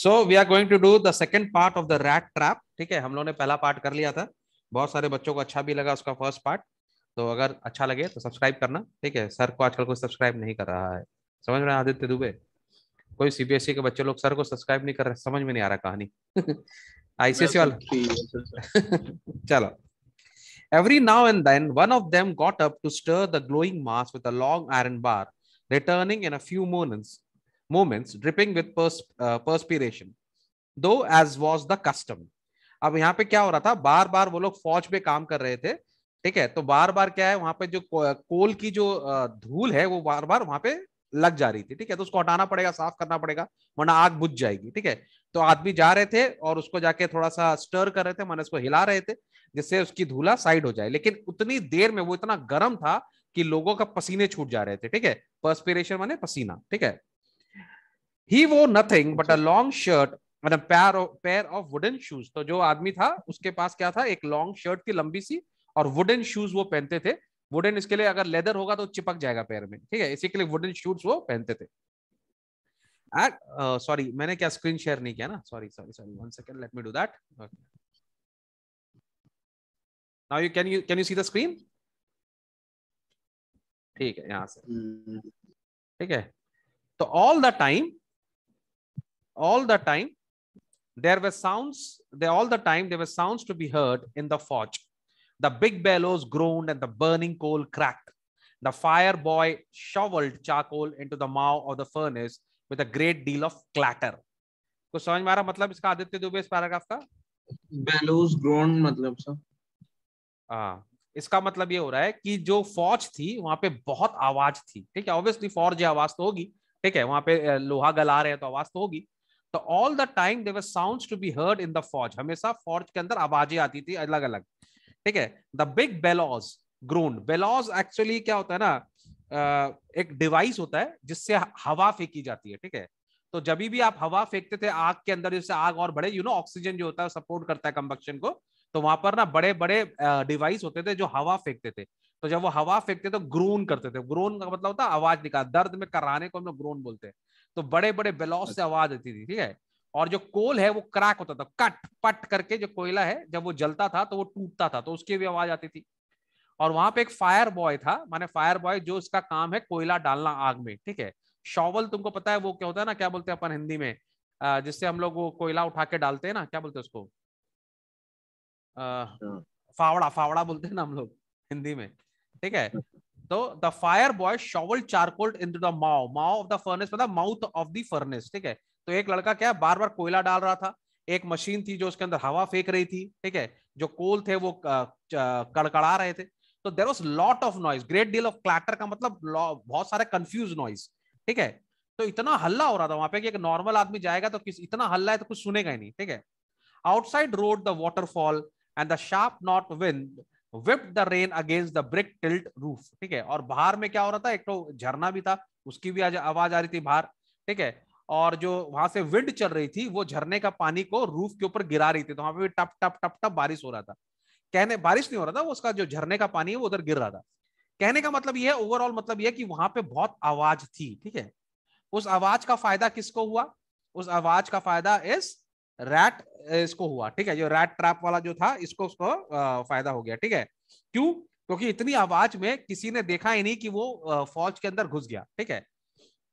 So we are going to do the second part of the rat trap ठीक है हम लोगों ने पहला पार्ट कर लिया था बहुत सारे बच्चों को अच्छा भी लगा उसका फर्स्ट पार्ट तो अगर अच्छा लगे तो सब्सक्राइब करना ठीक है सर को आजकल कोई सब्सक्राइब नहीं कर रहा है समझ में आदित्य दुबे कोई सीबीएसई e के बच्चे लोग सर को सब्सक्राइब नहीं कर रहे समझ में नहीं आ रहा कहानी आईसीएसई e तो वाला चलो every now and then one of them got up to stir the glowing mass with a long iron bar returning in a few moments moments, dripping with pers- दो uh, perspiration, though as was the custom. अब यहाँ पे क्या हो रहा था बार बार वो लोग फौज पे काम कर रहे थे ठीक है तो बार बार क्या है वहां पे जो कोल की जो धूल है वो बार बार वहां पे लग जा रही थी ठीक है तो उसको हटाना पड़ेगा साफ करना पड़ेगा वरना आग बुझ जाएगी ठीक है तो आदमी जा रहे थे और उसको जाके थोड़ा सा स्टर कर रहे थे मैंने उसको हिला रहे थे जिससे उसकी धूला साइड हो जाए लेकिन उतनी देर में वो इतना गर्म था कि लोगों का पसीने छूट जा रहे थे ठीक है पर्सपिरेशन माने पसीना ठीक है ही वो nothing but a long shirt मतलब पैर pair of pair तो जो आदमी था उसके पास क्या था एक लॉन्ग शर्ट की लंबी सी और वुडन शूज वो पहनते थे वुडन इसके लिए अगर लेदर होगा तो चिपक जाएगा पैर में ठीक है इसी के लिए वुडन शूज वो पहनते थे सॉरी uh, मैंने क्या स्क्रीन शेयर नहीं किया ना sorry sorry sorry one second let me do that now you can you can you see the screen ठीक है यहाँ से hmm. ठीक है तो all the time all the time there were sounds they all the time there were sounds to be heard in the forge the big bellows groaned and the burning coal cracked the fire boy shoveled charcoal into the mouth of the furnace with a great deal of clatter कुछ समझ में आ रहा मतलब इसका आदित्य दुबे इस paragraph का bellows groaned मतलब sir हाँ इसका मतलब ये हो रहा है कि जो फौज थी वहां पे बहुत आवाज थी ठीक है ऑब्वियसली फौज आवाज तो होगी ठीक है वहां पे लोहा गला रहे हैं तो आवाज तो होगी तो all the time there were sound to be heard in the forge हमेशा फौज के अंदर आवाजें आती थी अलग अलग ठीक है the big bellows groan bellows actually क्या होता है ना एक डिवाइस होता है जिससे हवा फेंकी जाती है ठीक है तो जब भी आप हवा फेंकते थे आग के अंदर जिससे आग और बड़े यू नो ऑक्सीजन जो होता है सपोर्ट करता है कंबक्शन को तो वहां पर ना बड़े बड़े डिवाइस होते थे जो हवा फेंकते थे तो जब वो हवा फेंकते थे तो ग्रोन करते थे ग्रोन का मतलब होता है आवाज निकाल दर्द में कराने को हम लोग ग्रोन बोलते हैं तो बड़े बड़े बेलॉस से अच्छा। आवाज आती थी ठीक है और जो कोल है वो क्रैक होता था कट पट करके जो कोयला है जब वो जलता था तो वो टूटता था तो उसकी भी आवाज आती थी और वहां पे एक फायर बॉय था माने फायर बॉय जो उसका काम है कोयला डालना आग में ठीक है शॉवल तुमको पता है वो क्या होता है ना क्या बोलते हैं अपन हिंदी में जिससे हम लोग वो कोयला उठा के डालते हैं ना क्या बोलते हैं उसको हाँ। फावड़ा फावड़ा बोलते हैं ना हम लोग हिंदी में ठीक है हाँ। तो the fire boy shovel charcoal in the maw maw of the furnace मतलब माउथ ऑफ द फर्नेस ठीक है तो एक लड़का क्या बार बार कोयला डाल रहा था एक मशीन थी जो उसके अंदर हवा फेंक रही थी ठीक है जो कोल थे वो कड़कड़ा रहे थे तो there was lot of noise great deal of clatter का मतलब बहुत सारे कंफ्यूज नॉइज ठीक है तो इतना हल्ला हो रहा था वहां पे कि एक नॉर्मल आदमी जाएगा तो किस इतना हल्ला है तो कुछ सुनेगा ही नहीं ठीक है outside roared the waterfall and the sharp north wind whipped the rain against the brick tilt roof ठीक है और बाहर में क्या हो रहा था एक तो झरना भी था उसकी भी आवाज आ रही थी बाहर ठीक है और जो वहां से विंड चल रही थी वो झरने का पानी को रूफ के ऊपर गिरा रही थी तो वहां पे भी टप टप टप टप बारिश हो रहा था कहने बारिश नहीं हो रहा था वो उसका जो झरने का पानी है वो उधर गिर रहा था कहने का मतलब यह ओवरऑल मतलब यह कि वहां पे बहुत आवाज थी ठीक है उस आवाज का फायदा किसको हुआ उस आवाज का फायदा इस रैट इसको हुआ ठीक है जो रैट ट्रैप वाला जो था इसको उसको फायदा हो गया ठीक है क्यों क्योंकि इतनी आवाज में किसी ने देखा ही नहीं कि वो फौज के अंदर घुस गया ठीक है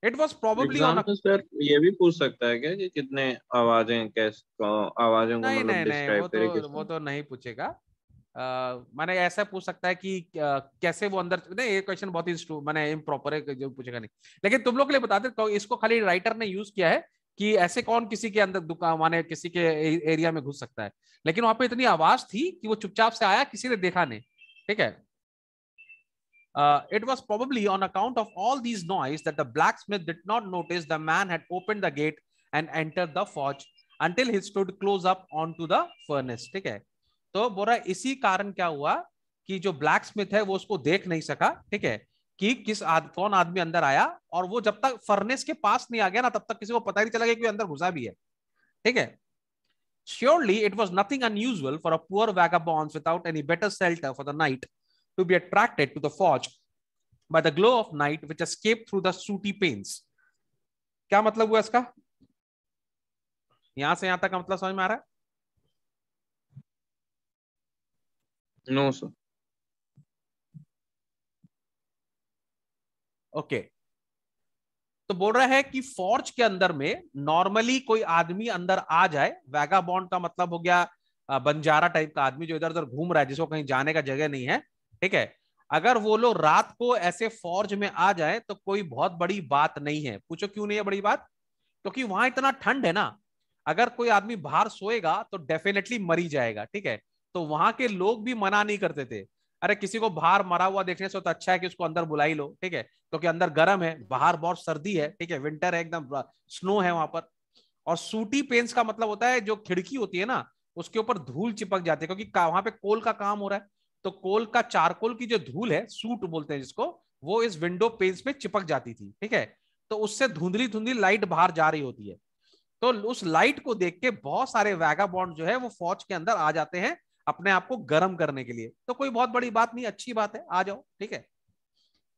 इट वॉज प्रोबेबली सर ये भी पूछ सकता है क्या कि कितने आवाजें कैसे आवाजों को नहीं, मतलब नहीं, नहीं, वो तो वो तो नहीं पूछेगा मैंने ऐसा पूछ सकता है कि uh, कैसे वो अंदर नहीं ये क्वेश्चन बहुत ही मैंने इम्प्रॉपर है जो पूछेगा नहीं लेकिन तुम लोग के लिए बता दे तो इसको खाली राइटर ने यूज किया है कि ऐसे कौन किसी के अंदर दुकान माने किसी के एरिया में घुस सकता है लेकिन वहां पे इतनी आवाज थी कि वो चुपचाप से आया किसी ने देखा नहीं ठीक है it was probably on account of all these noise the black blacksmith did not notice the man है gate and enter the forge until he stood close up on to the furnace ठीक है तो बोरा इसी कारण क्या हुआ कि जो ब्लैक स्मिथ है वो उसको देख नहीं सका ठीक है कि किस आद, कौन आदमी अंदर आया और वो जब तक फर्नेस के पास नहीं आ गया ना तब तक किसी को पता नहीं चला गया कि अंदर घुसा भी है ठीक है surely it was nothing unusual for a poor vagabonds without any better shelter for the night to be attracted to the forge by the glow of night which escape through the sooty panes क्या मतलब हुआ इसका यहां से यहां तक का मतलब समझ में आ रहा है नो सर ओके तो बोल रहा है कि फॉर्ज के अंदर में नॉर्मली कोई आदमी अंदर आ जाए वैगा बॉन्ड का मतलब हो गया बंजारा टाइप का आदमी जो इधर उधर घूम रहा है जिसको कहीं जाने का जगह नहीं है ठीक है अगर वो लोग रात को ऐसे फौज में आ जाए तो कोई बहुत बड़ी बात नहीं है पूछो क्यों नहीं है बड़ी बात क्योंकि तो वहां इतना ठंड है ना अगर कोई आदमी बाहर सोएगा तो डेफिनेटली मरी जाएगा ठीक है तो वहां के लोग भी मना नहीं करते थे अरे किसी को बाहर मरा हुआ देखने से तो अच्छा है कि उसको अंदर बुलाई लो ठीक है क्योंकि अंदर गर्म है बाहर बहुत सर्दी है ठीक है विंटर है एकदम स्नो है वहां पर और सूटी पेंस का मतलब होता है जो खिड़की होती है ना उसके ऊपर धूल चिपक जाती है क्योंकि वहां पे कोल का काम हो रहा है तो कोल का चारकोल की जो धूल है सूट बोलते हैं जिसको वो इस विंडो पेंस में चिपक जाती थी ठीक है तो उससे धुंधली धुंधली लाइट बाहर जा रही होती है तो उस लाइट को देख के बहुत सारे वैगा बॉन्ड जो है वो फौज के अंदर आ जाते हैं अपने आप को गर्म करने के लिए तो कोई बहुत बड़ी बात नहीं अच्छी बात है आ जाओ ठीक है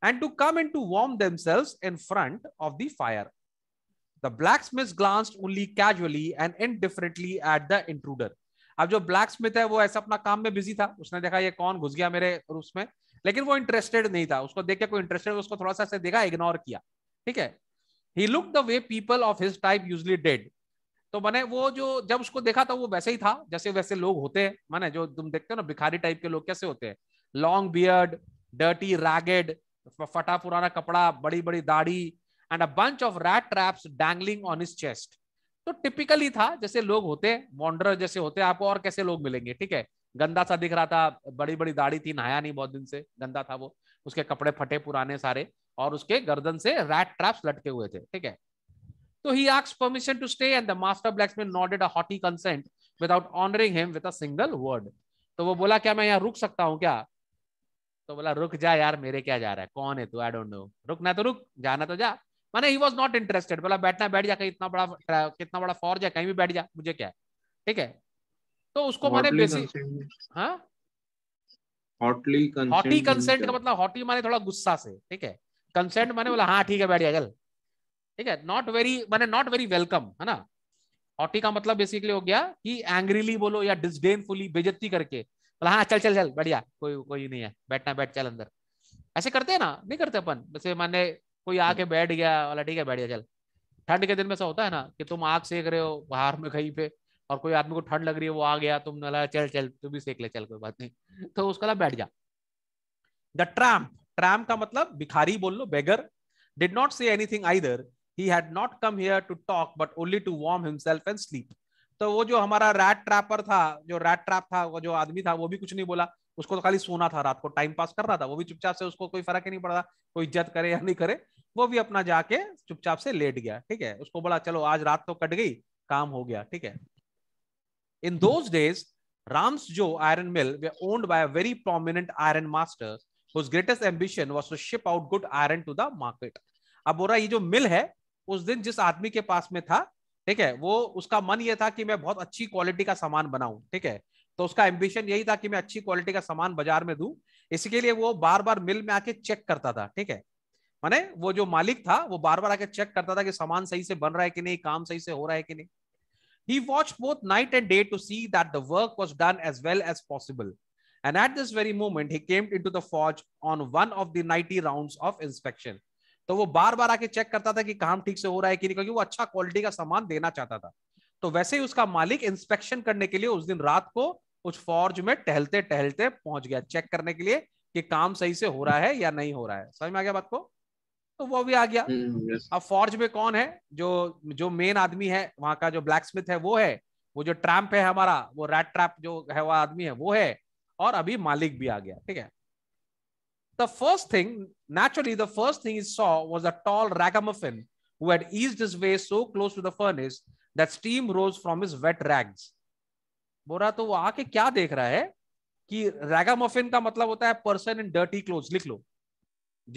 and to come and to warm themselves in front of the fire the black blacksmith glance only casually and differently at the intruder अब जो ब्लैक स्मिथ है वो ऐसा अपना काम में बिजी था उसने देखा ये कौन घुस गया मेरे उसमें लेकिन वो इंटरेस्टेड नहीं था उसको देख के कोई इंटरेस्टेड उसको थोड़ा सा ऐसे देखा इग्नोर किया ठीक है he look the way people of his type usually did तो मैंने वो जो जब उसको देखा था तो वो वैसे ही था जैसे वैसे लोग होते हैं मैंने जो तुम देखते हो ना भिखारी टाइप के लोग कैसे होते हैं लॉन्ग बियर्ड डर्टी रैगेड फटा पुराना कपड़ा बड़ी बड़ी दाढ़ी and a bunch of rat traps dangling on his chest तो टिपिकली था जैसे लोग होते मॉन्डर जैसे होते आपको और कैसे लोग मिलेंगे ठीक है गंदा सा दिख रहा था बड़ी बड़ी दाढ़ी थी नहाया नहीं बहुत दिन से गंदा था वो उसके कपड़े फटे पुराने सारे और उसके गर्दन से रैट ट्रैप्स लटके हुए थे ठीक है So he asked permission to stay and the master blacksmith nodded a haughty consent without honoring him with a single word. तो वो बोला क्या मैं यहाँ रुक सकता हूँ क्या तो बोला रुक जा यार मेरे क्या जा रहा है कौन है तू आई डोंट नो रुकना तो रुक जाना तो जा माने ही वॉज नॉट इंटरेस्टेड बोला बैठना बैठ जा कहीं इतना बड़ा कितना बड़ा फौज है कहीं भी बैठ जा मुझे क्या है ठीक है तो उसको मैंने बेसिक हाँ हॉटली हॉटी कंसेंट का मतलब हॉटी माने थोड़ा गुस्सा से ठीक है कंसेंट माने बोला हाँ ठीक है बैठ जा चल ठीक है नॉट वेरी मैंने नॉट वेरी वेलकम है ना हॉटी का मतलब बेसिकली हो गया कि एंग्रीली बोलो या डिस्डेनफुली बेजती करके बोला हाँ चल चल चल बढ़िया कोई कोई नहीं है बैठना बैठ चल अंदर ऐसे करते हैं ना नहीं करते अपन जैसे मैंने कोई आके हम्म। बैठ गया वाला ठीक है बैठ गया चल ठंड के दिन में ऐसा होता है ना कि तुम आग सेक रहे हो बाहर में कहीं पे और कोई आदमी को ठंड लग रही है वो आ गया तुम नला चल चल तू भी सेक ले चल कोई बात नहीं तो उसका बैठ जा द ट्राम ट्राम का मतलब भिखारी बोल लो beggar did not say anything either he had not come here to talk but only to warm himself and sleep तो वो जो हमारा रैट ट्रैपर था जो रैट ट्रैप था वो जो आदमी था वो भी कुछ नहीं बोला उसको तो खाली सोना था रात को टाइम पास कर रहा था वो भी चुपचाप से उसको कोई फर्क ही नहीं पड़ रहा कोई इज्जत करे या नहीं करे वो भी अपना जाके चुपचाप से लेट गया ठीक है उसको बोला चलो आज रात तो कट गई काम हो गया ठीक है in those days Ramsjo iron mill was owned by a very prominent iron master whose greatest ambition was to ship out good iron to the market. अब बोल रहा ये जो मिल है उस दिन जिस आदमी के पास में था ठीक है वो उसका मन ये था कि मैं बहुत अच्छी क्वालिटी का सामान बनाऊं ठीक है तो उसका एम्बिशन यही था कि मैं अच्छी क्वालिटी का सामान बाजार में दू इसके लिए वो बार बार मिल में आके चेक करता था ठीक है माने वो जो मालिक था वो बार बार आके चेक करता था कि सामान सही से बन रहा है कि नहीं काम सही से हो रहा है कि नहीं he watched both night and day to see that the work was done as well as possible and at this very moment he came into the forge on one of the 90 rounds of inspection तो वो बार बार आके check करता था कि काम ठीक से हो रहा है कि नहीं क्योंकि वो अच्छा क्वालिटी का सामान देना चाहता था तो वैसे ही उसका मालिक इंस्पेक्शन करने के लिए उस दिन रात को उस फॉर्ज में टहलते टहलते पहुंच गया चेक करने के लिए कि काम सही से हो रहा है या नहीं हो रहा है समझ में आ गया बात को तो वो भी आ गया हम्म, हम्म, अब फॉर्ज में कौन है जो जो मेन आदमी है वहां का जो ब्लैक स्मिथ है वो है वो जो ट्रैम्प है हमारा वो रैट ट्रैप जो है वो आदमी है वो है और अभी मालिक भी आ गया ठीक है The first thing, naturally, the first thing he saw was a tall ragamuffin who had eased his way so close to the furnace that steam rose from his wet rags. bora to तो वो आके क्या देख रहा है कि रैगामफिन का मतलब होता है पर्सन इन डर्टी क्लोथ लिख लो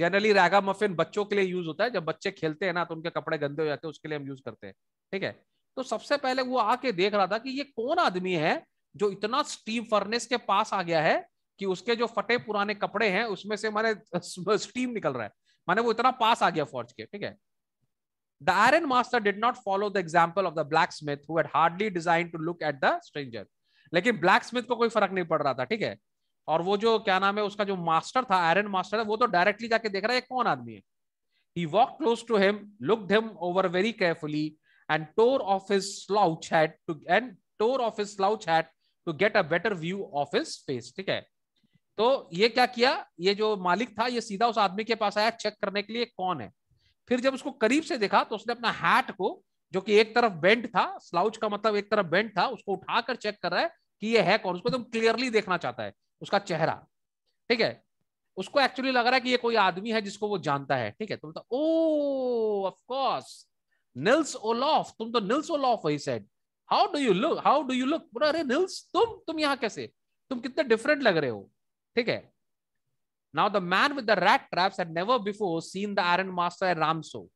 जनरली मफिन बच्चों के लिए यूज होता है जब बच्चे खेलते हैं ना तो उनके कपड़े गंदे हो जाते हैं उसके लिए हम यूज करते हैं ठीक है तो सबसे पहले वो आके देख रहा था कि ये कौन आदमी है जो इतना स्टीम फर्नेस के पास आ गया है कि उसके जो फटे पुराने कपड़े हैं उसमें से माने स्टीम निकल रहा है माने वो इतना पास आ गया फौज के ठीक है the iron master did not follow the example of the black blacksmith had hardly design to look at the stranger लेकिन ब्लैक स्मिथ को कोई फर्क नहीं पड़ रहा था ठीक है और वो जो क्या नाम है उसका जो मास्टर था आयरन मास्टर था वो तो डायरेक्टली जाके देख रहा है कौन आदमी है he walk close to him looked him over very carefully and tore off his slouch hat to and tore off his slouch hat to get a better view of his face ठीक है तो ये क्या किया ये जो मालिक था ये सीधा उस आदमी के पास आया चेक करने के लिए कौन है फिर जब उसको करीब से देखा तो उसने अपना हैट को जो कि एक तरफ बेंट था स्लाउच का मतलब एक तरफ बेंट था उसको उठाकर चेक कर रहा है कि ये है कौन उसको एकदम तो क्लियरली देखना चाहता है उसका चेहरा ठीक है उसको एक्चुअली लग रहा है कि ये कोई आदमी है जिसको वो जानता है ठीक है तो मतलब, oh, तुम तो ओ नील्स निल्स ओलॉफ तुम तो निल्स ओलॉफ वही said how do you look how do you look अरे निल्स तुम तुम यहाँ कैसे तुम कितने डिफरेंट लग रहे हो ठीक है now the man with the rat traps had never before seen the iron master Ramsjo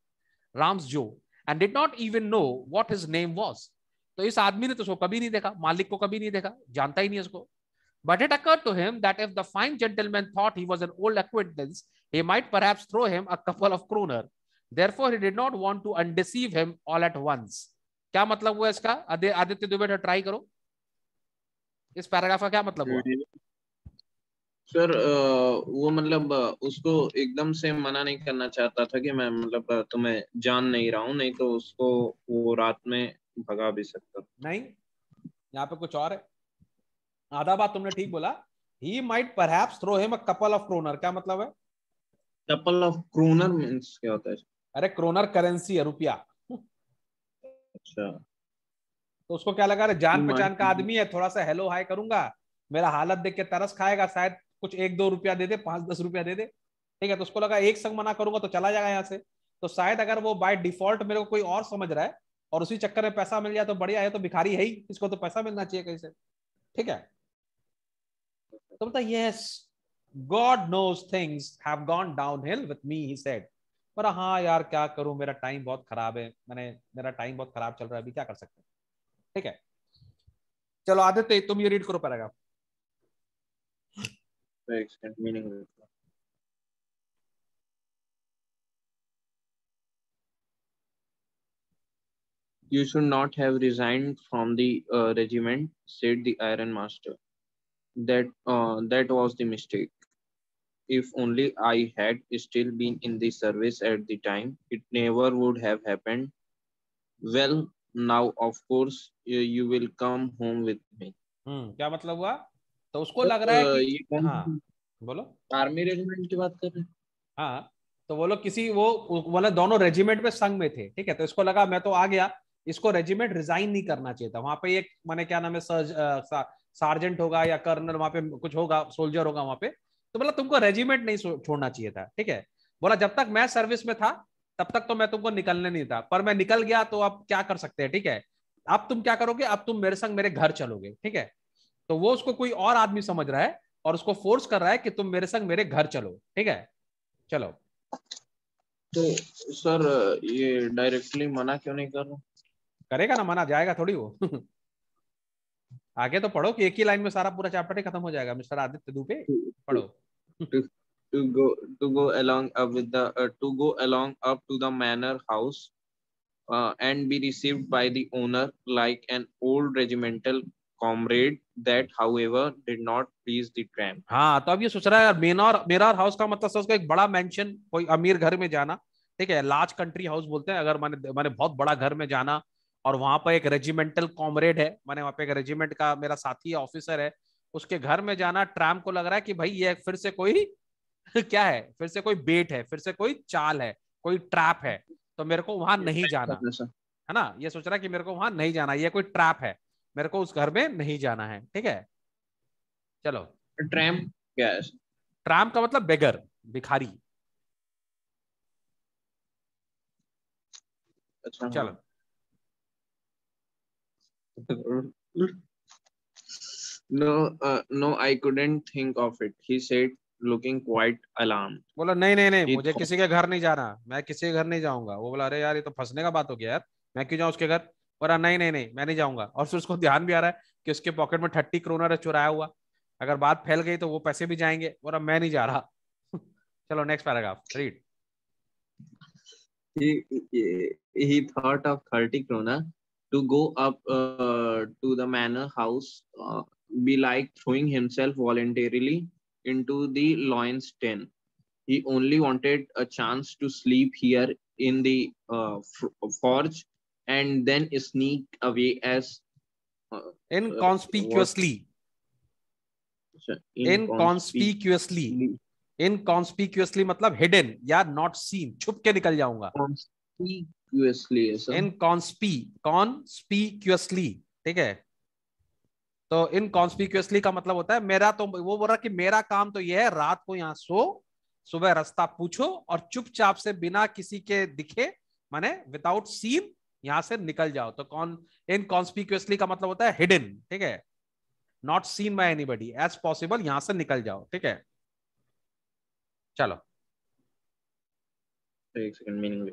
Ramsjo and did not even know what his name was तो इस आदमी ने तो उसको कभी नहीं देखा मालिक को कभी नहीं देखा जानता ही नहीं उसको but it occurred to him that if the fine gentleman thought he was an old acquaintance he might perhaps throw him a couple of kronor therefore he did not want to undeceive him all at once क्या मतलब हुआ इसका Aditya Dubey try करो इस paragraph का क्या मतलब हुआ सर वो मतलब उसको एकदम से मना नहीं करना चाहता था कि मैं मतलब तुम्हें जान नहीं रहा हूँ नहीं तो उसको वो रात में भगा भी सकता नहीं यहाँ पे कुछ और है आधा बात तुमने ठीक बोला he might perhaps throw him a couple of kronor क्या मतलब है कपल ऑफ क्रोनर मींस क्या होता है अरे क्रोनर करेंसी है रुपया अच्छा तो उसको क्या लगा अरे जान पहचान का आदमी है थोड़ा सा हेलो हाय करूंगा मेरा हालत देख के तरस खाएगा शायद कुछ एक दो रुपया दे दे पांच दस रुपया दे दे ठीक है तो उसको लगा एक संग मना करूंगा तो चला जाएगा यहाँ से तो शायद अगर वो बाय डिफॉल्ट मेरे को कोई और समझ रहा है और उसी चक्कर में पैसा मिल जाए तो बढ़िया है तो भिखारी है ही इसको तो पैसा मिलना चाहिए कहीं से ठीक है तो बोलता yes God knows things have gone downhill with me he said बोला हाँ यार क्या करूं मेरा टाइम बहुत खराब है मैंने मेरा टाइम बहुत खराब चल रहा है अभी क्या कर सकते हैं ठीक है चलो आदित्य तुम ये रीड करो paragraph Very and meaning. You should not have resigned from the uh, regiment, said the Iron Master. That, uh, that was the mistake. If only I had still been in the service at the time, it never would have happened. Well, now, of course, you, you will come home with me. Hmm. क्या मतलब हुआ तो उसको मतलब, लग रहा है कि हाँ बोलो आर्मी रेजिमेंट की बात कर रहे हैं हाँ तो वो लोग किसी वो मतलब दोनों रेजिमेंट में संघ में थे ठीक है तो इसको लगा मैं तो आ गया इसको रेजिमेंट रिजाइन नहीं करना चाहिए था वहां पे एक मैंने क्या नाम है सर्ज सार्जेंट होगा या कर्नल वहां पे कुछ होगा सोल्जर होगा वहां पे तो बोला मतलब तुमको रेजिमेंट नहीं छोड़ना चाहिए था ठीक है बोला जब तक मैं सर्विस में था तब तक तो मैं तुमको निकलने नहीं था पर मैं निकल गया तो अब क्या कर सकते हैं ठीक है अब तुम क्या करोगे अब तुम मेरे संग मेरे घर चलोगे ठीक है तो वो उसको कोई और आदमी समझ रहा है और उसको फोर्स कर रहा है कि तुम मेरे संग मेरे घर चलो ठीक है चलो तो सर ये डायरेक्टली मना क्यों नहीं कर रहा करेगा ना मना जाएगा थोड़ी वो आगे तो पढ़ो कि एक ही लाइन में सारा पूरा चैप्टर ही खत्म हो जाएगा मिस्टर आदित्य दुबे पढ़ो to go to go along up uh, with the uh, to go along up to the manor house uh, and be received by the owner like an comrade that however did not please the tramp हाँ तो अब ये सोच रहा है मेना और मेरार house का मतलब सोच एक बड़ा मेंशन कोई अमीर घर में जाना ठीक है लार्ज कंट्री हाउस बोलते हैं अगर मैंने मैंने बहुत बड़ा घर में जाना और वहां पर एक रेजिमेंटल कॉमरेड है मैंने वहां पे एक रेजिमेंट का मेरा साथी ऑफिसर है उसके घर में जाना ट्रैम को लग रहा है कि भाई ये फिर से कोई क्या है फिर से कोई बेट है फिर से कोई चाल है कोई ट्रैप है तो मेरे को वहां नहीं जाना है ना ये सोच रहा है कि मेरे को वहां नहीं जाना ये कोई ट्रैप है मेरे को उस घर में नहीं जाना है ठीक है चलो ट्रैम ट्राम ट्रैम का मतलब बेगर भिखारी अच्छा। चलो no no I couldn't think of it he said looking quite alarm बोला नहीं नहीं नहीं मुझे किसी के घर नहीं जाना मैं किसी के घर नहीं जाऊंगा वो बोला अरे यार ये तो फंसने का बात हो गया यार मैं क्यों जाऊं उसके घर बोला नहीं नहीं नहीं मैं नहीं जाऊंगा और फिर उसको ध्यान भी आ रहा है कि उसके पॉकेट में थर्टी करोना चुराया हुआ अगर बात फैल गई तो वो पैसे भी जाएंगे बोला मैं नहीं जा रहा चलो next paragraph read he he thought of 30 krona to go up uh, to the manor house uh, be like throwing himself voluntarily into the lion's den he only wanted a chance to sleep here in the uh, forge and then sneak away as uh, inconspicuously. Uh, inconspicuously. Inconspicuously मतलब hidden या not seen छुप के निकल जाऊंगा इनकॉन्स्पी conspicuously ठीक है तो इनकॉन्स्पिक्यूसली का मतलब होता है मेरा तो वो बोल रहा कि मेरा काम तो ये है रात को यहाँ सो सुबह रास्ता पूछो और चुपचाप से बिना किसी के दिखे माने विदाउट सीन यहां से निकल जाओ तो कौन कॉन्स्पिक्यूसली का मतलब होता है हिडन ठीक है not seen by anybody as possible यहां से निकल जाओ ठीक है चलो एक second meaning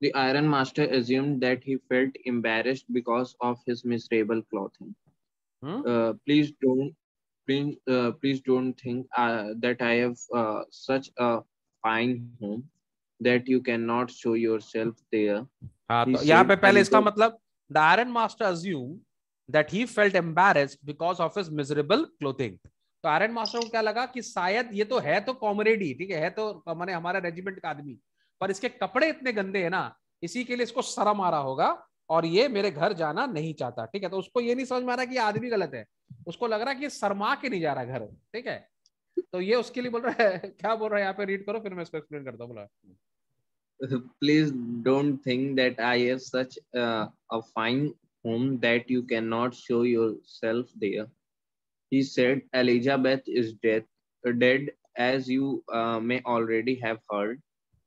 The Iron Master assumed that he felt embarrassed because of his miserable clothing. Hmm? Uh, please don't, please, uh, please don't think uh, that I have uh, such a fine home that you cannot show yourself there. हाँ तो यहाँ पे matlab the Iron Master assumed that he felt embarrassed because of his miserable clothing. तो iron master को क्या लगा कि शायद ये तो है तो कॉमरेडी ठीक है है तो माने हमारा रेजिमेंट का आदमी पर इसके कपड़े इतने गंदे हैं ना इसी के लिए इसको शरम आ रहा होगा और ये मेरे घर जाना नहीं चाहता ठीक है तो उसको ये नहीं समझ में आ रहा कि आदमी गलत है उसको लग रहा है कि शर्मा के नहीं जा रहा घर ठीक है तो ये उसके लिए बोल रहा है क्या बोल रहा है यहाँ पे रीड करो फिर मैं इसको एक्सप्लेन करता हूँ बोला please don't think that I have such a fine home that you cannot नॉट शो yourself there. He said, Elizabeth is dead, dead as you uh, may already have heard.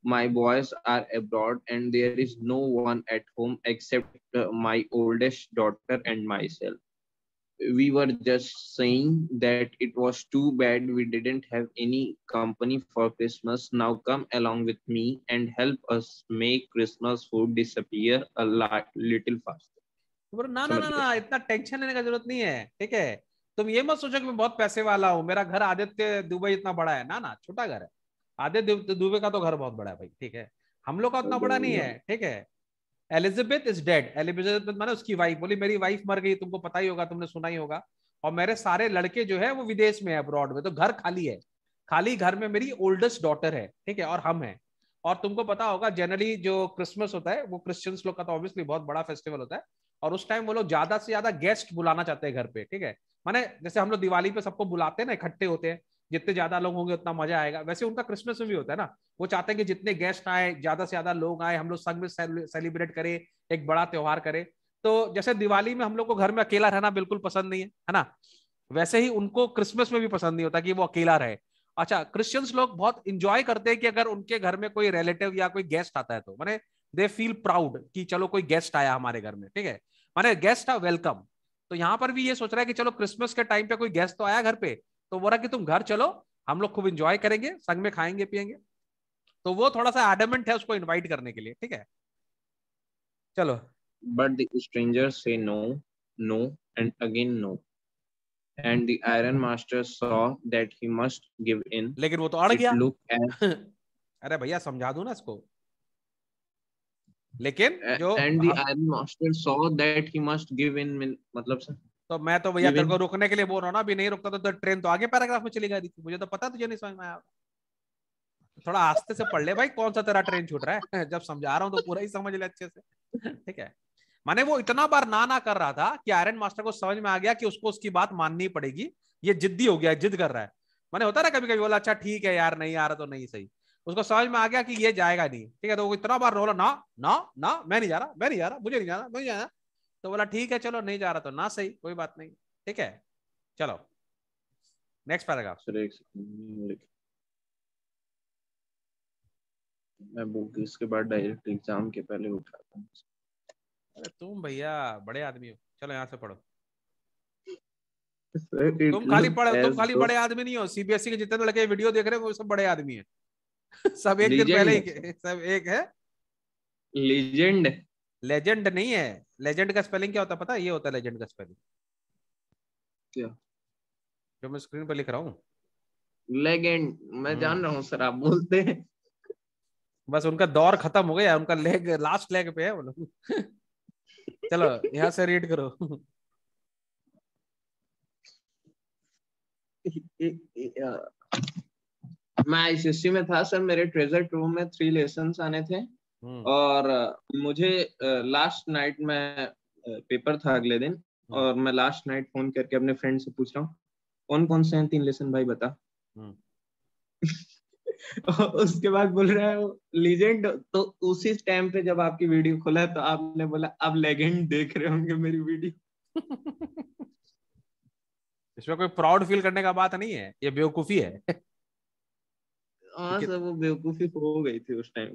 my boys are abroad and there is no one at home except uh, my oldest daughter and myself. We were just saying that it was too bad we didn't have any company for Christmas. Now come along with me and help us make Christmas food disappear a lot, little faster. ना ना ना ना इतना tension लेने का जरूरत नहीं है ठीक है तुम ये मत सोचो कि मैं बहुत पैसे वाला हूँ मेरा घर आदित्य दुबई इतना बड़ा है ना ना छोटा घर है आधे दुबे का तो घर बहुत बड़ा है भाई ठीक है हम लोग का उतना बड़ा नहीं है ठीक है एलिजाबेथ इज डेड एलिजाबेथ माने उसकी वाइफ बोली मेरी वाइफ मर गई तुमको पता ही होगा तुमने सुना ही होगा और मेरे सारे लड़के जो है वो विदेश में है अब्रॉड में तो घर खाली है खाली घर में मेरी ओल्डेस्ट डॉटर है ठीक है और हम हैं और तुमको पता होगा जनरली जो क्रिसमस होता है वो क्रिश्चियंस लोग का तो ऑब्वियसली बहुत बड़ा फेस्टिवल होता है और उस टाइम वो लोग ज्यादा से ज्यादा गेस्ट बुलाना चाहते हैं घर पे ठीक है माने जैसे हम लोग दिवाली पे सबको बुलाते हैं ना इकट्ठे होते हैं जितने ज्यादा लोग होंगे उतना मजा आएगा वैसे उनका क्रिसमस में भी होता है ना वो चाहते हैं कि जितने गेस्ट आए ज्यादा से ज्यादा लोग आए हम लोग संग में सेलिब्रेट करें एक बड़ा त्यौहार करें तो जैसे दिवाली में हम लोग को घर में अकेला रहना बिल्कुल पसंद नहीं है है ना वैसे ही उनको क्रिसमस में भी पसंद नहीं होता कि वो अकेला रहे अच्छा क्रिश्चियंस लोग बहुत इंजॉय करते हैं कि अगर उनके घर में कोई रिलेटिव या कोई गेस्ट आता है तो मैंने दे फील प्राउड कि चलो कोई गेस्ट आया हमारे घर में ठीक है मैंने गेस्ट आ वेलकम तो यहाँ पर भी ये सोच रहा है कि चलो क्रिसमस के टाइम पे कोई गेस्ट तो आया घर पे तो बोला कि तुम घर चलो हम लोग खूब इंजॉय करेंगे संग में खाएंगे पियेंगे तो वो थोड़ा सा एडमेंट है उसको इनवाइट करने के लिए ठीक है चलो but the stranger said no no and again no and the iron master saw that he must give in लेकिन वो तो अड़ गया लुक अरे भैया समझा दू ना इसको लेकिन जो and the iron master saw that he must give in मतलब सर तो मैं तो भैया तेरे को रोकने के लिए बोल रहा हूँ ना अभी नहीं रोकता तो, तो ट्रेन तो आगे पैराग्राफ में चली गई थी मुझे तो पता तुझे नहीं समझ में आया थोड़ा आस्ते से पढ़ ले भाई कौन सा तेरा ट्रेन छूट रहा है जब समझा रहा हूँ तो पूरा ही समझ ले अच्छे से ठीक है माने वो इतना बार ना ना कर रहा था कि आयरन मास्टर को समझ में आ गया कि उसको उसकी बात माननी पड़ेगी ये जिद्दी हो गया जिद कर रहा है मैंने होता ना कभी कभी बोला अच्छा ठीक है यार नहीं आ रहा तो नहीं सही उसको समझ में आ गया कि ये जाएगा नहीं ठीक है तो वो इतना बार रोला ना ना ना मैं नहीं जा रहा मैं नहीं जा रहा मुझे नहीं जाना मुझे जाना तो बोला ठीक है चलो नहीं जा रहा तो ना सही कोई बात नहीं ठीक है चलो नेक्स्ट पैराग्राफ मैं बुक इसके बाद डायरेक्ट एग्जाम के पहले उठाता अरे तुम भैया बड़े आदमी हो चलो यहाँ से पढ़ो तुम खाली पढ़ो तुम खाली बड़े आदमी नहीं हो सीबीएसई e के जितने लड़के वीडियो देख रहे हो वो सब बड़े आदमी हैं सब एक दिन पहले ही सब एक है लीजेंड लेजेंड नहीं है लेजेंड का स्पेलिंग क्या होता है पता ये होता है लेजेंड का स्पेलिंग क्या जो मैं स्क्रीन पर लिख रहा हूँ लेजेंड मैं जान हम्म। रहा हूँ सर आप बोलते हैं बस उनका दौर खत्म हो गया उनका लेग लास्ट लेग पे है वो लोग चलो यहाँ से रीड करो मैं आईसीसी में था सर मेरे ट्रेजर टू में थ्री लेसन आने थे हम्म। और मुझे लास्ट नाइट में पेपर था अगले दिन हम्म। और मैं लास्ट नाइट फोन करके अपने फ्रेंड से पूछ रहा हूँ कौन कौन से हैं तीन लेसन भाई बता हम्म। उसके बाद बोल रहा है लीजेंड तो उसी टाइम पे जब आपकी वीडियो खुला तो आपने बोला अब लेजेंड देख रहे होंगे मेरी वीडियो इसमें कोई प्राउड फील करने का बात नहीं है ये बेवकूफी है हाँ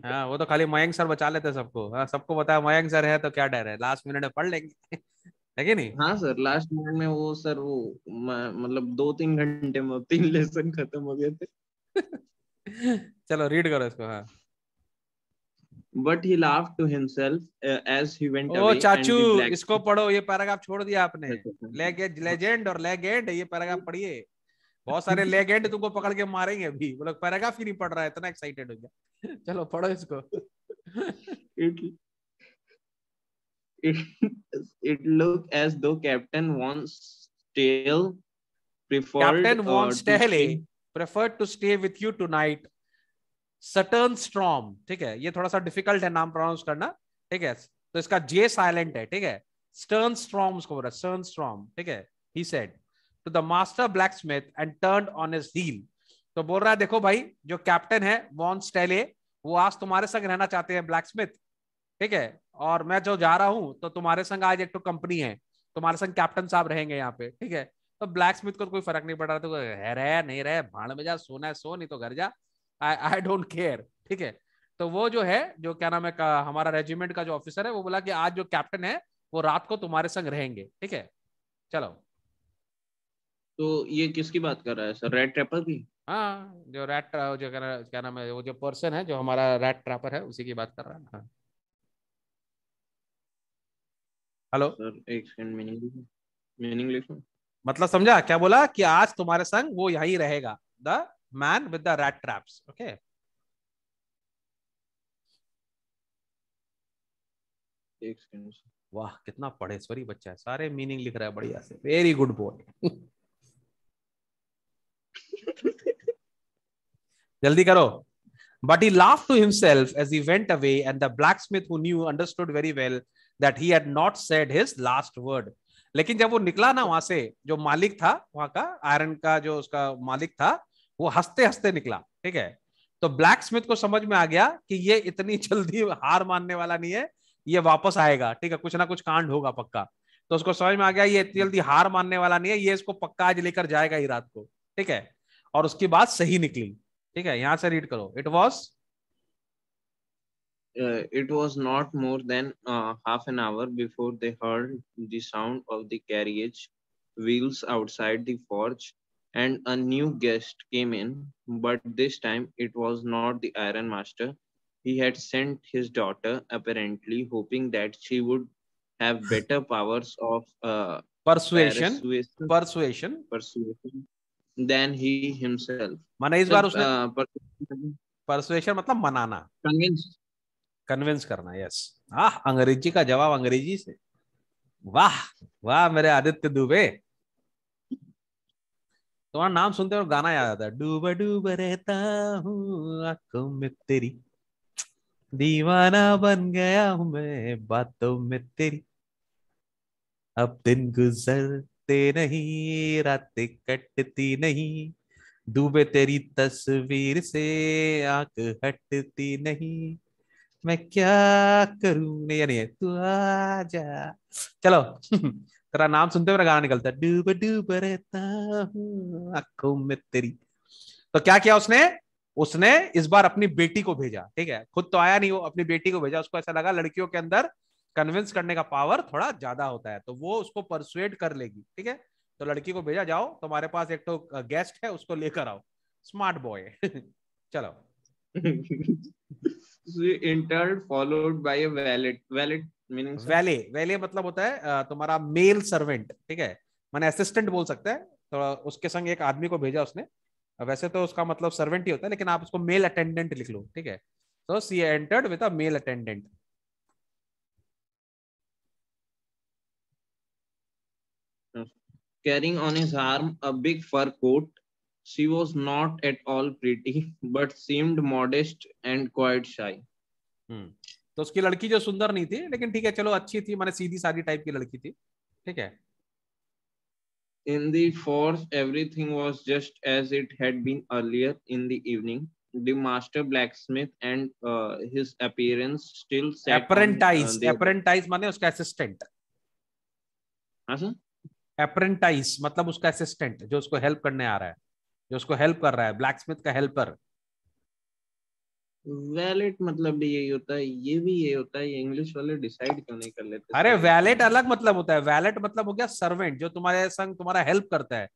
हाँ, वो तो खाली मयंक सर बचा लेते सबको हाँ, सबको बताया मयंक सर है तो क्या डर है लास्ट मिनट में पढ़ लेंगे है कि नहीं हाँ सर लास्ट मिनट में वो सर वो मतलब दो तीन घंटे में तीन लेसन खत्म हो गए थे चलो रीड करो इसको हाँ but he laugh to himself as he went ओ चाचू इसको पढ़ो ये पैराग्राफ छोड़ दिया आपने लेजेंड अच्छा, अच्छा। और लेगेंड ये पैराग्राफ पढ़िए बहुत सारे लेग एंड तुमको पकड़ के मारेंगे अभी वो लोग पैराग्राफ ही नहीं पढ़ रहा है इतना एक्साइटेड हो गया चलो पढ़ो इसको it it looked as though Captain Von Stale preferred Captain Von uh, Stale eh? to preferred to stay with you ठीक है ये थोड़ा सा डिफिकल्ट है नाम प्रोनाउंस करना ठीक है तो इसका जे साइलेंट है ठीक है स्टर्न स्ट्रॉम उसको बोला स्टर्न स्ट्रॉम ठीक है he said to the master blacksmith and turn on his heel तो बोल रहा है देखो भाई जो कैप्टन है वॉन स्टेले वो आज तुम्हारे संग रहना चाहते हैं ब्लैक स्मिथ ठीक है और मैं जो जा रहा हूं तो तुम्हारे संग आज एक तो कंपनी है तुम्हारे संग कैप्टन साहब रहेंगे यहाँ पे ठीक है तो ब्लैक स्मिथ को तो कोई फर्क नहीं पड़ रहा तो है रह नहीं रहे भाड़ में जा सोना है सो नहीं तो घर जा आई आई डोंट केयर ठीक है तो वो जो है जो क्या नाम है हमारा रेजिमेंट का जो ऑफिसर है वो बोला कि आज जो कैप्टन है वो रात को तुम्हारे संग रहेंगे ठीक है चलो तो ये किसकी बात कर रहा है सर रेड ट्रैपर की हाँ जो रेड जो क्या नाम है वो जो पर्सन है जो हमारा रेड ट्रैपर है उसी की बात कर रहा है हाँ। हेलो सर एक सेकंड मीनिंग मीनिंग लिखो मतलब समझा क्या बोला कि आज तुम्हारे संग वो यही रहेगा the man with the rat traps okay वाह कितना पढ़े सॉरी बच्चा है सारे मीनिंग लिख रहा है बढ़िया से वेरी गुड बॉय जल्दी करो but he laugh to himself as he went away and the black smith knew understood very well that he had not said his last word लेकिन जब वो निकला ना वहां से जो मालिक था वहां का आयरन का जो उसका मालिक था वो हंसते हंसते निकला ठीक है तो ब्लैक स्मिथ को समझ में आ गया कि ये इतनी जल्दी हार मानने वाला नहीं है ये वापस आएगा ठीक है कुछ ना कुछ कांड होगा पक्का तो उसको समझ में आ गया ये इतनी जल्दी हार मानने वाला नहीं है ये इसको पक्का आज लेकर जाएगा ही रात को ठीक है और उसके बाद सही निकली ठीक है यहां से रीड करो it was it was not more than half an hour before they heard the sound of the carriage wheels outside the forge and a new guest came in but this time it was not the iron master He had sent his daughter, apparently hoping that she would have better powers of uh, persuasion, persuasion, persuasion, then he himself माने इस बार उसने uh, persuasion मतलब मनाना convince convince करना yes ah अंग्रेजी का जवाब अंग्रेजी से वाह वाह मेरे आदित्य दुबे तुम्हारा नाम सुनते और गाना याद आता है डूबा डूब रहता हूँ आंखों में तेरी दीवाना बन गया हूं मैं बातों में तेरी अब दिन गुजर थकते नहीं रात कटती नहीं डूबे तेरी तस्वीर से आंख हटती नहीं मैं क्या करूं नहीं यानी तू आ जा चलो तेरा नाम सुनते मेरा गाना निकलता डूब डूब रहता हूँ आंखों में तेरी तो क्या किया उसने उसने इस बार अपनी बेटी को भेजा ठीक है खुद तो आया नहीं वो अपनी बेटी को भेजा उसको ऐसा लगा लड़कियों के अंदर कन्विंस करने का पावर थोड़ा ज्यादा होता है तो वो उसको परसुएट कर लेगी ठीक है तो लड़की को भेजा जाओ तुम्हारे पास एक तो गेस्ट है उसको लेकर आओ स्मार्ट बॉय चलो entered followed by valet valet meaning valet valet मतलब होता है तुम्हारा मेल सर्वेंट ठीक है मैंने असिस्टेंट बोल सकते हैं तो उसके संग एक आदमी को भेजा उसने वैसे तो उसका मतलब सर्वेंट ही होता है लेकिन आप उसको मेल अटेंडेंट लिख लो ठीक है तो she entered with a male attendant carrying on his arm a big fur coat. She was not at all pretty, but seemed modest and quite shy. Hmm. तो उसकी लड़की जो सुंदर नहीं थी लेकिन ठीक है चलो अच्छी थी मैंने सीधी सादी टाइप की लड़की थी ठीक है In the force, everything was just as it had been earlier in the evening. The master blacksmith and uh, his appearance still sat apprentice on, uh, apprentice माने उसका assistant हाँ सर अप्रेंटाइस मतलब उसका असिस्टेंट जो उसको हेल्प करने आ रहा है जो उसको हेल्प कर रहा है ब्लैक स्मिथ का हेल्पर वैलेट मतलब भी यही होता है ये भी ये होता है इंग्लिश वाले डिसाइड क्यों नहीं कर लेते अरे वैलेट अलग मतलब होता है वैलेट मतलब हो गया सर्वेंट जो तुम्हारे संग तुम्हारा हेल्प करता है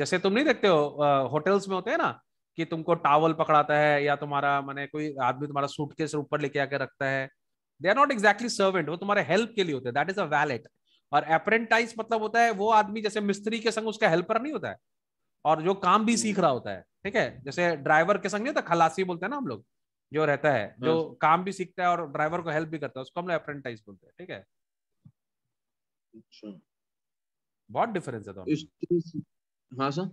जैसे तुम नहीं देखते हो होटल्स में होते हैं ना कि तुमको टावल पकड़ाता है या तुम्हारा मैंने कोई आदमी तुम्हारा सूटकेस ऊपर लेके आके रखता है they are not exactly servant वो तुम्हारे हेल्प के लिए होते हैं दैट इज अ वैलेट और अप्रेंटाइज मतलब होता है वो आदमी जैसे मिस्त्री के संग उसका हेल्पर नहीं होता है और जो काम भी सीख रहा होता है ठीक है जैसे ड्राइवर के संग नहीं होता खलासी बोलते हैं ना हम लोग जो रहता है जो हाँ। काम भी सीखता है और ड्राइवर को हेल्प भी करता है उसको हम लोग अप्रेंटाइज बोलते हैं ठीक है अच्छा। बहुत डिफरेंस है दोनों हाँ सर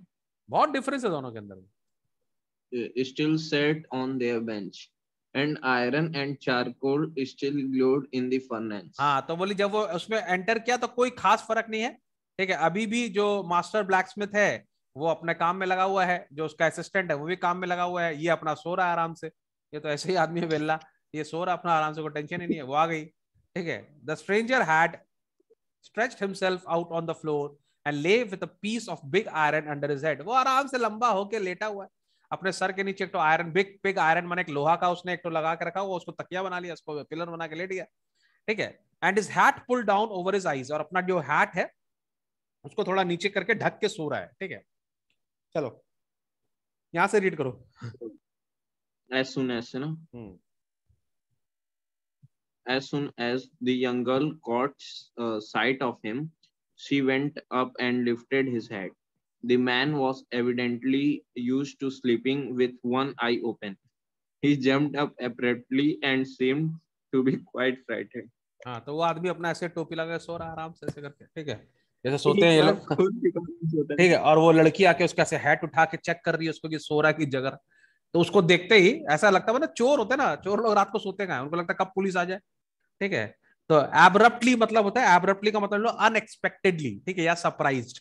बहुत डिफरेंस है दोनों के अंदर still sat on their bench and iron and charcoal still glowed in the furnace हाँ तो बोली जब वो उसमें एंटर किया तो कोई खास फर्क नहीं है ठीक है अभी भी जो मास्टर ब्लैक स्मिथ है वो अपने काम में लगा हुआ है जो उसका असिस्टेंट है वो भी काम में लगा हुआ है ये अपना सो रहा है आराम से ये तो ऐसे ही आदमी है बेल्ला ये सो रहा अपना आराम से कोई टेंशन ही नहीं है वो आ गई ठीक है the stranger had stretch himself out on the floor and lay with piece of big iron under his head वो आराम से लंबा होके लेटा हुआ है अपने सर के नीचे एक तो आयरन बिग बिग आयरन मैंने एक लोहा का उसने एक तो लगा के रखा वो उसको तकिया बना लिया उसको पिलर बना के ले लिया ठीक है and his hat pull down over his eyes और अपना जो हैट है उसको थोड़ा नीचे करके ढक के सो रहा है ठीक है चलो यहां से रीड करो as soon as you know hmm. as soon as the young girl caught uh, sight of him she went up and lifted his head The man was evidently used to sleeping with one eye open. He jumped up abruptly and seemed to be quite frightened. हाँ तो वो आदमी अपना ऐसे टोपी लगा सो रहा आराम से ऐसे करके ठीक है जैसे सोते हैं ये हाँ, लोग ठीक है और वो लड़की आके उसका ऐसे हैट उठा के चेक कर रही है उसको कि सो रहा की जगह तो उसको देखते ही ऐसा लगता है मतलब चोर होते हैं ना चोर लोग रात को सोते हैं उनको लगता है कब पुलिस आ जाए ठीक है तो एब्रप्टली मतलब होता है एब्रप्टली का मतलब अनएक्सपेक्टेडली ठीक है या सरप्राइज्ड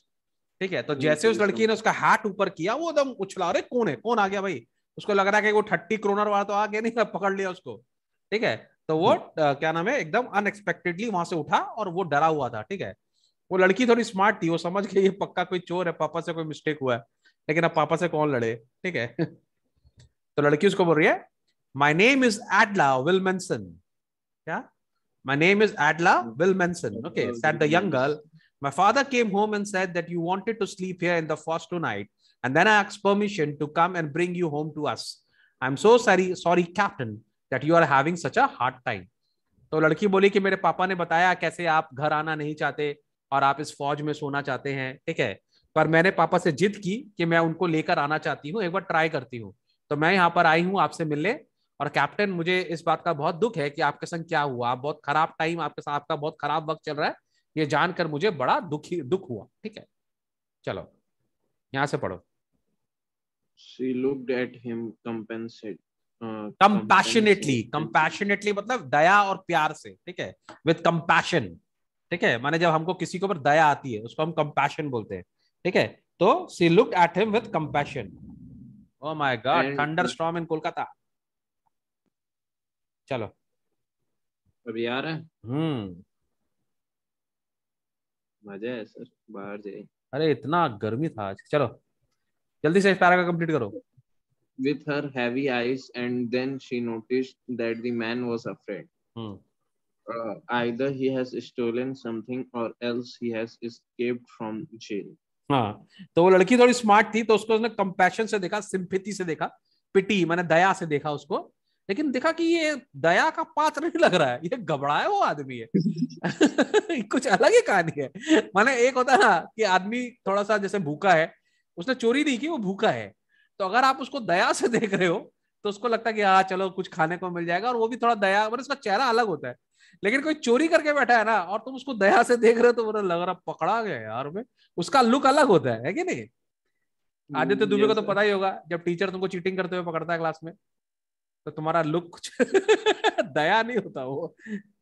ठीक है तो जैसे उस लड़की ने उसका हाथ ऊपर किया वो एकदम उछला अरे कौन है कौन आ गया भाई उसको लग रहा है कि वो थर्टी क्रोनर वाला तो आ गया नहीं पकड़ लिया उसको ठीक है तो वो हम्म। क्या नाम है एकदम अनएक्सपेक्टेडली वहां से उठा और वो डरा हुआ था ठीक है वो लड़की थोड़ी स्मार्ट थी वो समझ के ये पक्का कोई चोर है पापा से कोई मिस्टेक हुआ है लेकिन अब पापा से कौन लड़े ठीक है तो लड़की उसको बोल रही है my name is Edla Willmansson क्या my name is Edla Willmansson okay said the young girl My father came home and said that you wanted to sleep here in the forest tonight, and then I asked permission to come and bring you home to us. I'm so sorry, sorry, Captain, that you are having such a hard time. तो लड़की बोली कि मेरे पापा ने बताया कैसे आप घर आना नहीं चाहते और आप इस फौज में सोना चाहते हैं ठीक है पर मैंने पापा से जिद की कि मैं उनको लेकर आना चाहती हूँ एक बार ट्राई करती हूँ तो मैं यहाँ पर आई हूँ आपसे मिलने और कैप्टन मुझे इस बात का बहुत दुख है कि आपके संग क्या हुआ आप बहुत खराब टाइम आपके साथ आपका बहुत खराब वक्त चल रहा है ये जानकर मुझे बड़ा दुखी दुख हुआ ठीक है चलो यहां से पढ़ो she looked at him compensate compassionately uh, compassionately मतलब दया और प्यार से ठीक है विद कंपैशन ठीक है माने जब हमको किसी के ऊपर दया आती है उसको हम कंपैशन बोलते हैं ठीक है तो she look at him with compassion oh my God thunder storm in Kolkata चलो अभी आ रहा है हम्म मजा है सर बाहर जाए अरे इतना गर्मी था आज चलो जल्दी से पैरा का कंप्लीट करो with her heavy eyes and then she notice that the man was afraid either he has stolen something or else he has escaped from jail हाँ तो वो लड़की थोड़ी स्मार्ट थी तो उसको उसने कंपैशन से देखा सिंपैथी से देखा पिटी माने दया से देखा उसको लेकिन देखा कि ये दया का पात्र नहीं लग रहा है ये घबराया हुआ आदमी है कुछ अलग ही कहानी है माने एक होता है ना कि आदमी थोड़ा सा जैसे भूखा है उसने चोरी नहीं की वो भूखा है तो अगर आप उसको दया से देख रहे हो तो उसको लगता है कि हाँ चलो कुछ खाने को मिल जाएगा और वो भी थोड़ा दया मतलब उसका चेहरा अलग होता है लेकिन कोई चोरी करके बैठा है ना और तुम उसको दया से देख रहे हो तो बोला लग रहा पकड़ा गया यार में उसका लुक अलग होता है, है कि नहीं आदित्य दुबे को तो पता ही तो होगा जब टीचर तुमको चीटिंग करते हुए पकड़ता है क्लास में तो तुम्हारा लुक कुछ दया नहीं होता वो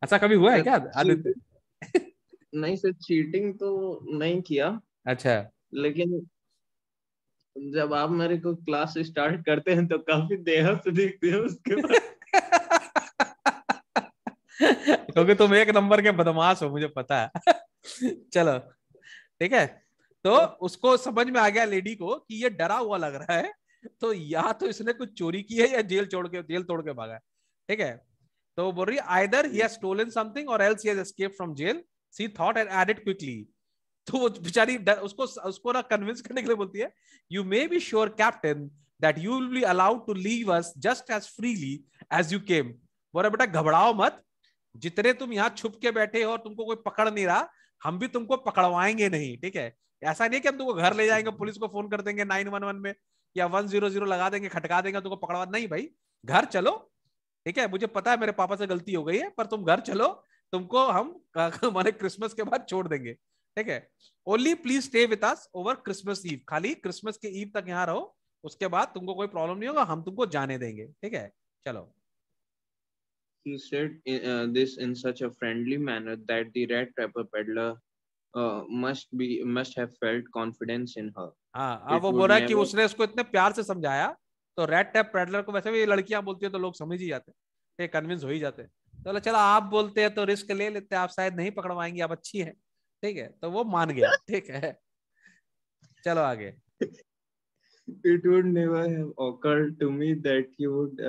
ऐसा कभी हुआ है क्या आदित्य नहीं सर चीटिंग तो नहीं किया अच्छा लेकिन जब आप मेरे को क्लास स्टार्ट करते हैं तो काफी देह से दिखते हैं उसके बाद क्योंकि तुम एक नंबर के बदमाश हो मुझे पता है चलो ठीक है तो उसको समझ में आ गया लेडी को कि ये डरा हुआ लग रहा है तो या तो इसने कुछ चोरी की है या जेल छोड़ के जेल तोड़ के भागा है ठीक है तो वो बोल रही है either he has stolen something or else he has escape from jail she thought and added quickly तो वो बेचारी उसको उसको ना कन्विंस करने के लिए बोलती है you may be sure captain that you will be allowed to leave us just as freely as you came बोरा बेटा घबराओ मत जितने तुम यहाँ छुप के बैठे हो और तुमको कोई पकड़ नहीं रहा हम भी तुमको पकड़वाएंगे नहीं ठीक है ऐसा नहीं कि हम तुमको घर ले जाएंगे पुलिस को फोन कर देंगे नाइन वन वन में या वन जीरो जीरो लगा देंगे खटका देंगे तुमको पकड़वा नहीं भाई घर चलो ठीक है मुझे पता है मेरे पापा से गलती हो गई है पर तुम घर चलो तुमको हम हमारे क्रिसमस के बाद छोड़ देंगे ठीक है only please stay with us over Christmas Eve खाली क्रिसमस के ईव तक यहाँ रहो उसके बाद तुमको कोई प्रॉब्लम नहीं होगा हम तुमको जाने देंगे ठीक है चलो He said uh, this in such a friendly manner that the red pepper peddler must be must have felt confidence in her हां वो बोला कि उसने उसको इतने प्यार से समझाया तो रेड टैप पेडलर को वैसे भी लड़कियां बोलती है तो लोग समझ ही जाते हैं ये कन्विंस हो ही जाते हैं तो बोला चलो आप बोलते हैं तो रिस्क ले लेते हैं आप शायद नहीं पकड़वाएंगे आप अच्छी हैं ठीक है तो वो मान गया ठीक है चलो आगे it would never have occurred to me that you would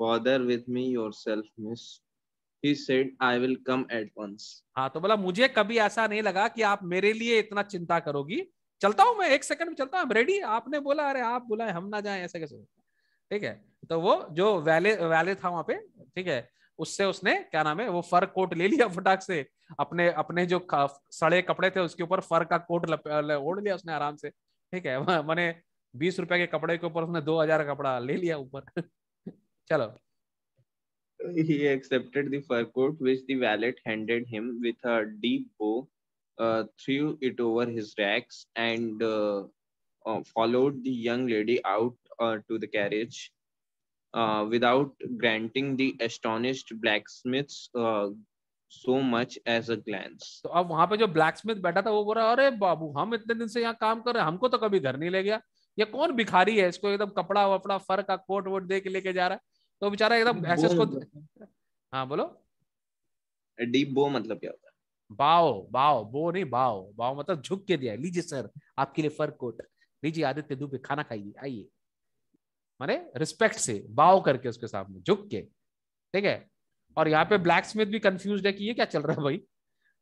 bother with me yourself miss he said i will come at once हाँ तो बोला मुझे कभी ऐसा नहीं लगा कि आप मेरे लिए इतना चिंता करोगी चलता हूँ मैं एक सेकंड में चलता हूँ रेडी आपने बोला अरे आप बुलाए हम ना जाए ऐसा कैसे ठीक है तो वो जो वैले वैले था वहां पे ठीक है उससे उसने क्या नाम है वो फर कोट ले लिया फटाक से अपने अपने जो सड़े कपड़े थे उसके ऊपर फर का कोट ओढ़ लिया उसने आराम से ठीक है मैंने बीस रुपए के कपड़े के ऊपर उसने दो हजार कपड़ा ले लिया ऊपर चलो he accepted the fur coat which the valet handed him with a deep bow, uh, threw it over his racks, and uh, uh, followed the young lady out uh, to the carriage. uh, without granting the astonished blacksmiths so much as a glance तो अब वहां पे जो black Smith बैठा था वो बोला अरे बाबू हम इतने दिन से यहाँ काम कर रहे हैं हमको तो कभी घर नहीं ले गया ये कौन भिखारी है इसको एकदम कपड़ा वपड़ा फर का कोट वोट दे के लेके जा रहा है तो बेचारा एकदम ऐसे उसको हाँ बोलो डीप बो मतलब क्या होता है बाओ बाओ बो नहीं बाओ बाओ मतलब झुक के दिया लीजिए सर आपके लिए फर कोट लीजिए आदित्य दुबे खाना खाइए आइए माने रिस्पेक्ट से बाओ करके उसके सामने झुक के ठीक है और यहाँ पे ब्लैक स्मिथ भी कंफ्यूज है कि ये क्या चल रहा है भाई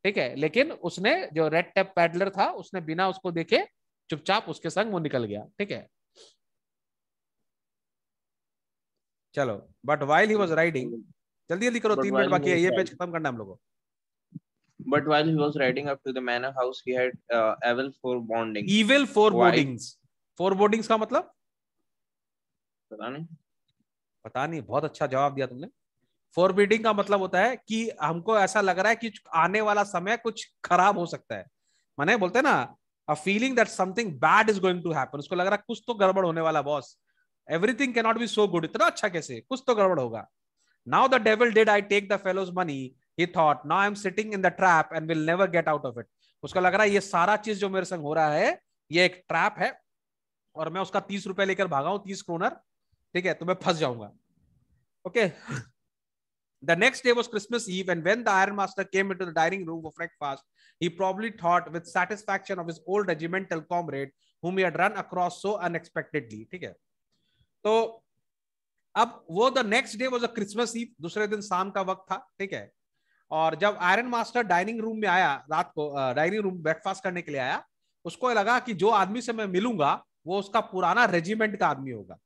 ठीक है लेकिन उसने जो रेड टैप पैडलर था उसने बिना उसको देखे चुपचाप उसके संग वो निकल गया ठीक है चलो but while he was riding जल्दी जल्दी करो तीन मिनट बाकी है ये पेज खत्म करना हम लोगों को But while he was riding up to the manor house, he had uh, evil forebodings. Evil forebodings. Forebodings का मतलब? पता नहीं. पता नहीं. बहुत अच्छा जवाब दिया तुमने. फोरबीडिंग का मतलब होता है कि हमको ऐसा लग रहा है कि आने वाला समय कुछ खराब हो सकता है माने बोलते हैं ना a feeling that something bad is going to happen. उसको लग रहा है कुछ तो गड़बड़ होने वाला boss everything can not be so good इतना अच्छा कैसे कुछ तो गड़बड़ होगा now the devil dead I take the fellow's money he thought now I am sitting in the trap and will never get out of it उसका लग रहा है ये सारा चीज जो मेरे संग हो रहा है ये एक ट्रैप है और मैं उसका तीस रुपए लेकर भागा हूं तीस क्रोनर ठीक है तो मैं फंस जाऊंगा okay the next day was Christmas Eve and when the iron master came in to the dining room for breakfast he probably thought with satisfaction of his old regimental comrade whom you across so unexpectedly ठीक है तो अब वो the next day was a Christmas Eve दूसरे दिन शाम का वक्त था ठीक है और जब आयरन मास्टर डाइनिंग रूम में आया रात को डाइनिंग रूम ब्रेकफास्ट करने के लिए आया उसको लगा कि जो आदमी से मैं मिलूंगा वो उसका पुराना रेजिमेंट का आदमी होगा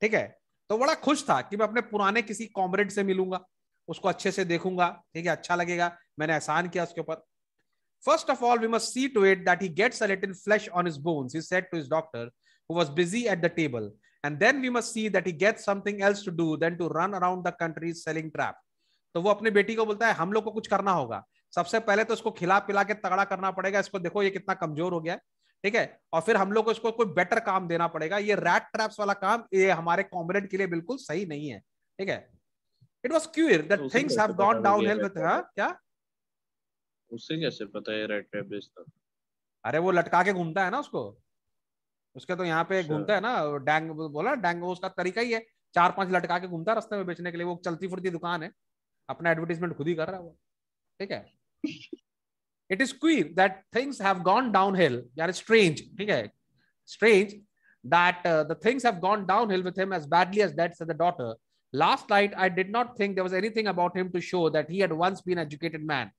ठीक है तो बड़ा खुश था कि मैं अपने पुराने किसी कॉमरेड से मिलूंगा उसको अच्छे से देखूंगा ठीक है अच्छा लगेगा मैंने एहसान किया उसके ऊपर first of all we must see to it that he gets a little flesh on his bones, he said to and then we must see that he get something else to do then to run around the country selling trap तो वो अपनी बेटी को बोलता है हम लोग को कुछ करना होगा सबसे पहले तो उसको खिला पिला के तगड़ा करना पड़ेगा इसको देखो ये कितना कमजोर हो गया है ठीक है और फिर हम लोग को इसको कोई बेटर काम देना पड़ेगा ये रैट ट्रैप्स वाला काम ये हमारे कॉम्रेड के लिए बिल्कुल सही नहीं है ठीक है it was queer that things have gone downhill with हां क्या उससे कैसे पता है रैट ट्रैप बेचता अरे वो लटका के घूमता है ना उसको उसके तो यहाँ पे अच्छा। घूमता है ना डैंग बोला डैंग उसका तरीका ही है चार पांच लटका के घूमता है रस्ते में बेचने के लिए वो चलती फुरती दुकान है अपना एडवर्टीजमेंट खुद ही कर रहा है वो ठीक है it is queer that things have gone downhill यार स्ट्रेंज ठीक है strange that the things have gone downhill with him as badly as that the daughter last night I did not think think there was anything about him to show that he had once been educated man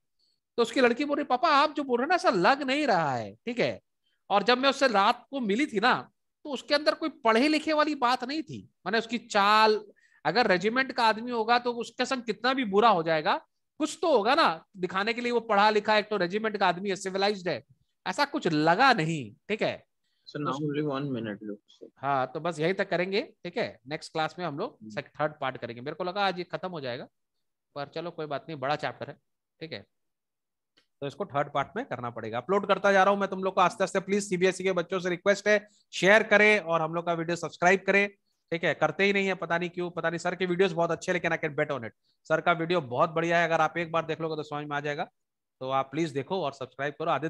तो उसकी लड़की बोल रही पापा आप जो बोल रहे ना ऐसा लग नहीं रहा है ठीक है और जब मैं उससे रात को मिली थी ना तो उसके अंदर कोई पढ़े लिखे वाली बात नहीं थी मैंने उसकी चाल अगर रेजिमेंट का आदमी होगा तो उसके संग कितना भी बुरा हो जाएगा कुछ तो होगा ना दिखाने के लिए वो पढ़ा लिखा एक तो रेजिमेंट का आदमी है सिविलाइज है ऐसा कुछ लगा नहीं ठीक है तो- हाँ तो बस यही तक करेंगे ठीक है नेक्स्ट क्लास में हम लोग थर्ड हम्म। पार्ट करेंगे मेरे को लगा आज ये खत्म हो जाएगा पर चलो कोई बात नहीं बड़ा चैप्टर है ठीक है तो इसको थर्ड पार्ट में करना पड़ेगा अपलोड करता जा रहा हूं मैं तुम लोग को आस्ते आस्ते प्लीज सीबीएसई e के बच्चों से रिक्वेस्ट है शेयर करें और हम लोग का वीडियो सब्सक्राइब करें ठीक है करते ही नहीं है पता नहीं क्यों पता नहीं सर के वीडियोस बहुत अच्छे लेकिन I can bet on it sir का वीडियो बहुत बढ़िया है अगर आप एक बार देख लोगे तो समझ में आ जाएगा तो आप प्लीज देखो और सब्सक्राइब करो आदित्य